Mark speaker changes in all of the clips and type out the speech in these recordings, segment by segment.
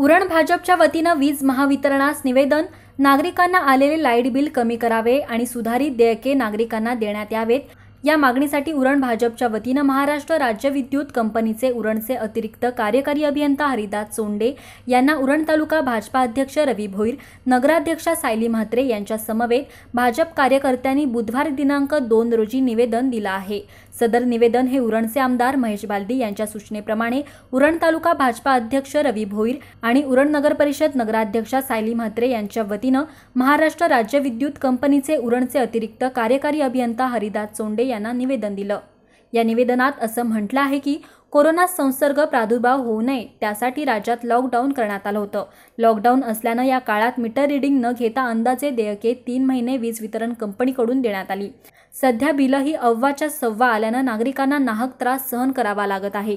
Speaker 1: उरण भाजपच्या वतीनं वीज महावितरणास निवेदन नागरिकांना आलेले लाईट बिल कमी करावे आणि सुधारित देयके नागरिकांना देण्यात यावेत या मागणीसाठी उरण भाजपच्या वतीनं महाराष्ट्र राज्य विद्युत कंपनीचे उरणचे अतिरिक्त कार्यकारी अभियंता हरिदास चोंडे यांना उरण तालुका भाजपा अध्यक्ष रवी भोईर नगराध्यक्षा सायली म्हात्रे यांच्या समवेत भाजप कार्यकर्त्यांनी बुधवार दिनांक दोन रोजी निवेदन दिलं आहे सदर निवेदन हे उरणचे आमदार महेश बालदी यांच्या सूचनेप्रमाणे उरण तालुका भाजपा अध्यक्ष रवी भोईर आणि उरण नगर परिषद नगराध्यक्षा सायली म्हात्रे यांच्या वतीनं महाराष्ट्र राज्य विद्युत कंपनीचे उरणचे अतिरिक्त कार्यकारी अभियंता हरिदास चोंडे यांना निवेदन दिलं या निवेदनात असं म्हटलं आहे की कोरोना संसर्ग प्रादुर्भाव होऊ नये त्यासाठी राज्यात लॉकडाऊन करण्यात आलं होतं लॉकडाऊन असल्यानं या काळात मीटर रिडिंग न घेता अंदाजे देयके तीन महिने वीज वितरण कंपनीकडून देण्यात आली सध्या बिलही ही अव्वाच्या सव्वा आल्यानं नागरिकांना नाहक त्रास सहन करावा लागत आहे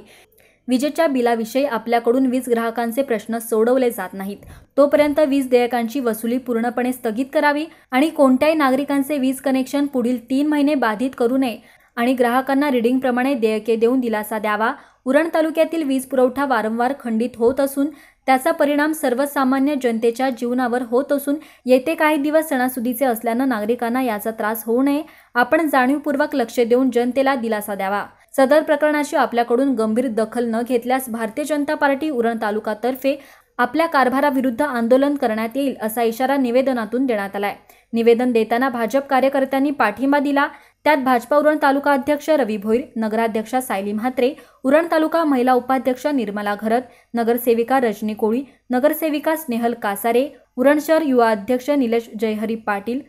Speaker 1: विजेच्या बिलाविषयी आपल्याकडून वीज ग्राहकांचे प्रश्न सोडवले जात नाहीत तोपर्यंत वीज देयकांची वसुली पूर्णपणे स्थगित करावी आणि कोणत्याही नागरिकांचे वीज कनेक्शन पुढील तीन महिने बाधित करू नये आणि ग्राहकांना रिडिंगप्रमाणे देयके देऊन दिलासा द्यावा उरण तालुक्यातील वीज पुरवठा वारंवार खंडित होत असून त्याचा परिणाम सर्वसामान्य जनतेच्या जीवनावर होत असून येते काही दिवस सणासुदीचे असल्यानं नागरिकांना याचा त्रास होऊ नये आपण जाणीवपूर्वक लक्ष देऊन जनतेला दिलासा द्यावा सदर प्रकरणाची आपल्याकडून गंभीर दखल न घेतल्यास भारतीय जनता पार्टी उरण तालुकातर्फे आपल्या कारभाराविरुद्ध आंदोलन करण्यात येईल असा इशारा निवेदनातून देण्यात आलाय निवेदन देताना भाजप कार्यकर्त्यांनी पाठिंबा दिला त्यात भाजपा उरण तालुका अध्यक्ष रवी भोईर नगराध्यक्षा सायली म्हात्रे उरण तालुका महिला उपाध्यक्ष निर्मला घरत नगरसेविका रजनी कोळी नगरसेविका स्नेहल कासारे उरण शहर युवा अध्यक्ष निलेश जयहरी पाटील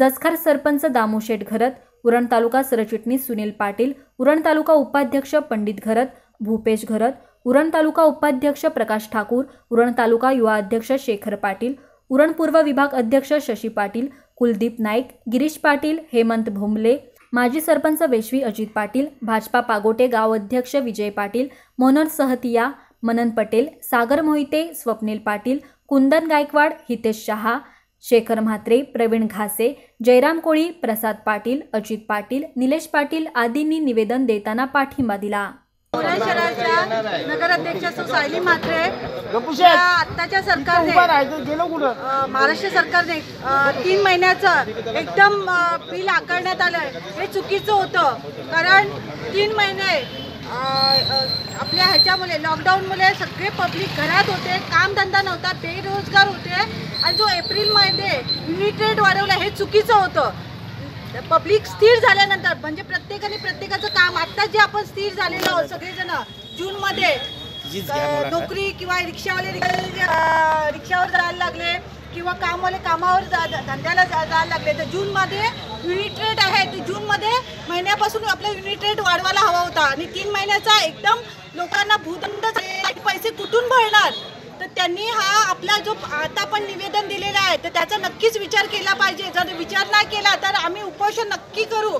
Speaker 1: जसखार सरपंच दामोशेठ घरत उरण तालुका सरचिटणीस सुनील पाटील उरण तालुका उपाध्यक्ष पंडित घरत भूपेश घरत उरण तालुका उपाध्यक्ष प्रकाश ठाकूर उरण तालुका युवा अध्यक्ष शेखर पाटील उरण पूर्व विभाग अध्यक्ष शशी पाटील कुलदीप नाईक गिरीश पाटील हेमंत भोंबले माजी सरपंच वेशवी अजित पाटील भाजपा पागोटे गाव अध्यक्ष विजय पाटील मनोहर सहतिया मनन पटेल सागर मोहिते स्वप्नील पाटील कुंदन गायकवाड हितेश शहा शेखर म्हात्रे प्रवीण घासे जयराम कोळी प्रसाद पाटील अजित पाटील निलेश पाटील आदींनी निवेदन देताना पाठिंबा दिला शहराच्या नगराध्यक्ष म्हात्रे सरकारने महाराष्ट्र सरकारने तीन महिन्याचं एकदम
Speaker 2: बिल आकारण्यात आलं हे चुकीचं होतं कारण तीन महिने आपल्या ह्याच्यामुळे लॉकडाऊनमुळे सगळे पब्लिक घरात होते कामधंदा नव्हता बेरोजगार होते आणि जो एप्रिलमध्ये युनिट रेट वाढवला हे चुकीचं होतं पब्लिक स्थिर झाल्यानंतर म्हणजे प्रत्येकाने प्रत्येकाचं काम आत्ता जे आपण स्थिर झालेलं आहोत सगळेजण जूनमध्ये नोकरी किंवा रिक्षावाले रिक्षावर जायला लागले किंवा कामवाले कामावर जा धंद्याला जायला लागले तर जूनमध्ये युनिट रेट आहे ते जूनमध्ये महिन्यापासून आपला युनिट रेट वाढवायला हवा होता आणि तीन महिन्याचा एकदम लोकांना भूदंड त्यांनी हा आपला जो आता पण निवेदन दिलेला आहे तर त्याचा नक्कीच विचार केला पाहिजे जर विचार नाही केला तर आम्ही उपोषण नक्की करू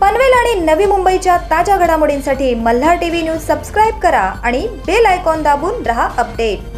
Speaker 1: पनवेल आणि नवी मुंबईच्या ताज्या घडामोडींसाठी मल्हार टीव्ही न्यूज सबस्क्राईब करा आणि बेल आयकॉन दाबून रहा अपडेट